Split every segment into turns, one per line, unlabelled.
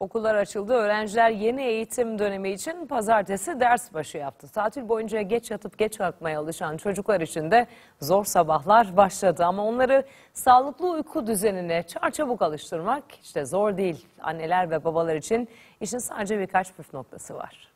Okullar açıldı. Öğrenciler yeni eğitim dönemi için pazartesi ders başı yaptı. Tatil boyunca geç yatıp geç kalkmaya alışan çocuklar için de zor sabahlar başladı. Ama onları sağlıklı uyku düzenine çarçabuk alıştırmak işte zor değil. Anneler ve babalar için işin sadece birkaç püf noktası var.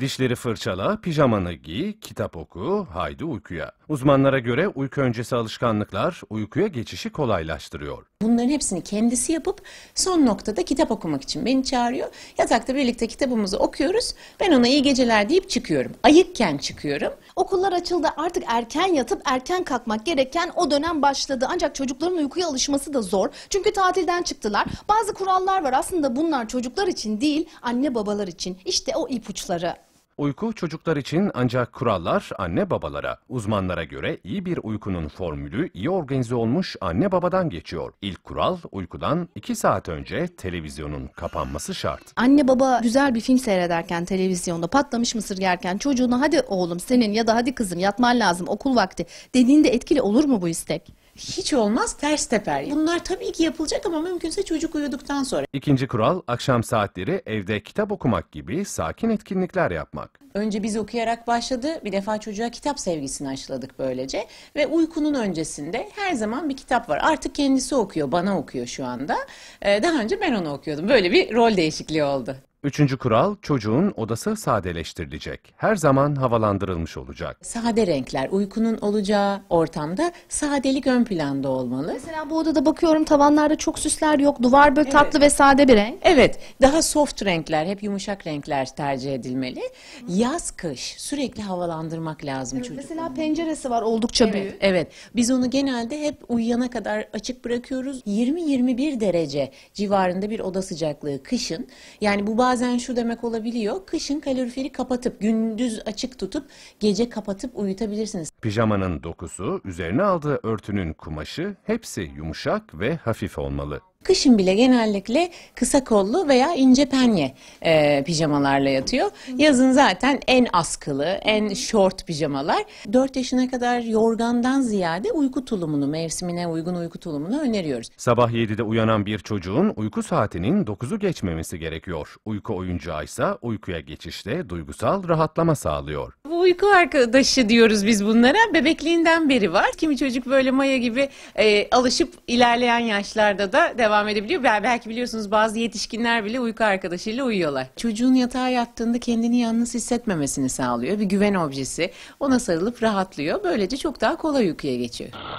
Dişleri fırçala, pijamanı giy, kitap oku, haydi uykuya. Uzmanlara göre uyku öncesi alışkanlıklar uykuya geçişi kolaylaştırıyor.
Bunların hepsini kendisi yapıp son noktada kitap okumak için beni çağırıyor. Yatakta birlikte kitabımızı okuyoruz. Ben ona iyi geceler deyip çıkıyorum. Ayıkken çıkıyorum.
Okullar açıldı artık erken yatıp erken kalkmak gereken o dönem başladı. Ancak çocukların uykuya alışması da zor. Çünkü tatilden çıktılar. Bazı kurallar var aslında bunlar çocuklar için değil anne babalar için. İşte o ipuçları.
Uyku çocuklar için ancak kurallar anne babalara. Uzmanlara göre iyi bir uykunun formülü iyi organize olmuş anne babadan geçiyor. İlk kural uykudan 2 saat önce televizyonun kapanması şart.
Anne baba güzel bir film seyrederken televizyonda patlamış mısır yerken çocuğuna hadi oğlum senin ya da hadi kızım yatman lazım okul vakti dediğinde etkili olur mu bu istek? hiç olmaz ters
teper. Bunlar tabii ki yapılacak ama mümkünse çocuk uyuduktan sonra.
İkinci kural akşam saatleri evde kitap okumak gibi sakin etkinlikler yapmak.
Önce biz okuyarak başladı. Bir defa çocuğa kitap sevgisini aşıladık böylece. Ve uykunun öncesinde her zaman bir kitap var. Artık kendisi okuyor, bana okuyor şu anda. Ee, daha önce ben onu okuyordum. Böyle bir rol değişikliği oldu.
Üçüncü kural çocuğun odası sadeleştirilecek. Her zaman havalandırılmış olacak.
Sade renkler uykunun olacağı ortamda sadelik ön planda olmalı. Mesela bu odada bakıyorum tavanlarda çok süsler yok. Duvar böyle tatlı ve sade bir renk. Evet daha soft renkler hep yumuşak renkler tercih edilmeli. Yaz kış sürekli havalandırmak lazım çocuğu. Mesela
penceresi var oldukça Evet, büyük.
evet. Biz onu genelde hep uyuyana kadar açık bırakıyoruz. 20-21 derece civarında bir oda sıcaklığı kışın. Yani bu bazen bazen şu demek olabiliyor. Kışın kaloriferi kapatıp gündüz açık tutup gece kapatıp uyutabilirsiniz.
Pijamanın dokusu, üzerine aldığı örtünün kumaşı hepsi yumuşak ve hafif olmalı.
Kışın bile genellikle kısa kollu veya ince penye e, pijamalarla yatıyor. Yazın zaten en askılı, en short pijamalar. 4 yaşına kadar yorgandan ziyade uyku tulumunu, mevsimine uygun uyku tulumunu öneriyoruz.
Sabah 7'de uyanan bir çocuğun uyku saatinin 9'u geçmemesi gerekiyor. Uyku oyuncağı ise uykuya geçişte duygusal rahatlama sağlıyor
uyku arkadaşı diyoruz biz bunlara. Bebekliğinden beri var. Kimi çocuk böyle maya gibi e, alışıp ilerleyen yaşlarda da devam edebiliyor. Belki biliyorsunuz bazı yetişkinler bile uyku arkadaşıyla uyuyorlar. Çocuğun yatağa yattığında kendini yalnız hissetmemesini sağlıyor. Bir güven objesi. Ona sarılıp rahatlıyor. Böylece çok daha kolay uykuya geçiyor.